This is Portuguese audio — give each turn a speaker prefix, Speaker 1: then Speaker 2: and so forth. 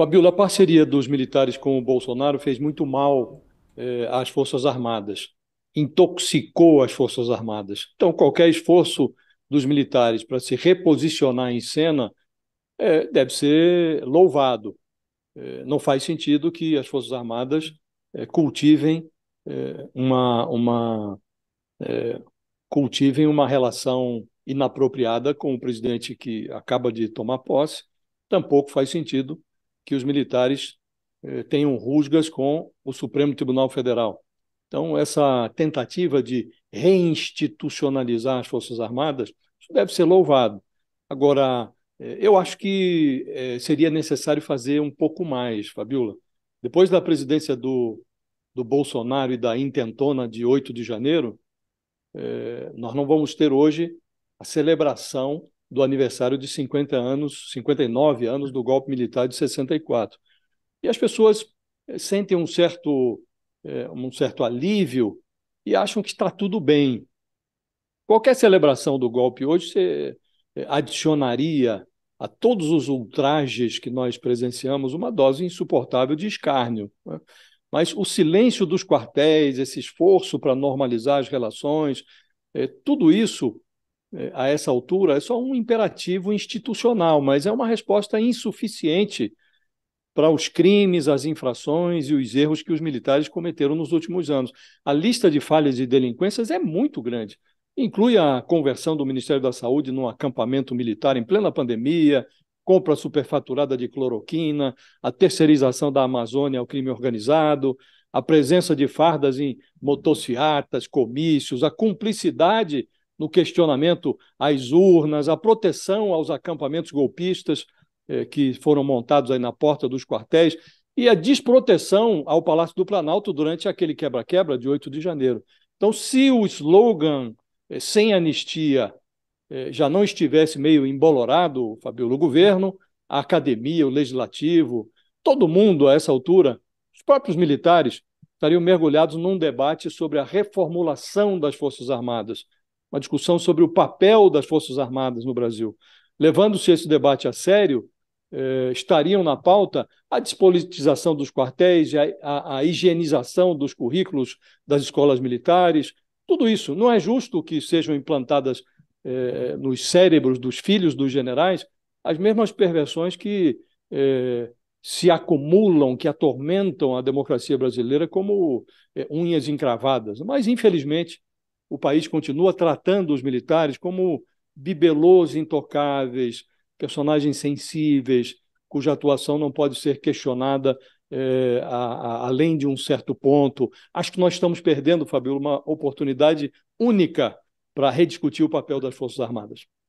Speaker 1: Fabiola, a parceria dos militares com o Bolsonaro fez muito mal eh, às Forças Armadas, intoxicou as Forças Armadas. Então, qualquer esforço dos militares para se reposicionar em cena eh, deve ser louvado. Eh, não faz sentido que as Forças Armadas cultivem uma, uma cultivem uma relação inapropriada com o presidente que acaba de tomar posse, tampouco faz sentido que os militares eh, tenham rusgas com o Supremo Tribunal Federal. Então, essa tentativa de reinstitucionalizar as Forças Armadas deve ser louvado. Agora, eh, eu acho que eh, seria necessário fazer um pouco mais, Fabiola. Depois da presidência do, do Bolsonaro e da intentona de 8 de janeiro, eh, nós não vamos ter hoje a celebração do aniversário de 50 anos, 59 anos do golpe militar de 64. E as pessoas eh, sentem um certo, eh, um certo alívio e acham que está tudo bem. Qualquer celebração do golpe hoje você eh, adicionaria a todos os ultrajes que nós presenciamos uma dose insuportável de escárnio. Né? Mas o silêncio dos quartéis, esse esforço para normalizar as relações, tudo isso é, a essa altura é só um imperativo institucional, mas é uma resposta insuficiente para os crimes, as infrações e os erros que os militares cometeram nos últimos anos. A lista de falhas e delinquências é muito grande. Inclui a conversão do Ministério da Saúde num acampamento militar em plena pandemia, compra superfaturada de cloroquina, a terceirização da Amazônia ao crime organizado, a presença de fardas em motocicletas, comícios, a cumplicidade no questionamento às urnas, à proteção aos acampamentos golpistas eh, que foram montados aí na porta dos quartéis e a desproteção ao Palácio do Planalto durante aquele quebra-quebra de 8 de janeiro. Então, se o slogan eh, sem anistia eh, já não estivesse meio embolorado, Fabiola, o governo, a academia, o legislativo, todo mundo a essa altura, os próprios militares, estariam mergulhados num debate sobre a reformulação das Forças Armadas uma discussão sobre o papel das Forças Armadas no Brasil. Levando-se esse debate a sério, eh, estariam na pauta a despolitização dos quartéis, a, a, a, higienização dos currículos das escolas militares, tudo isso. Não é justo que sejam implantadas eh, nos cérebros dos filhos dos generais as mesmas perversões que eh, se acumulam, que atormentam a democracia brasileira como unhas encravadas. Mas, infelizmente, o país continua tratando os militares como bibelôs intocáveis, personagens sensíveis, cuja atuação não pode ser questionada é, a, a, além de um certo ponto. Acho que nós estamos perdendo, Fabio uma oportunidade única para rediscutir o papel das Forças Armadas.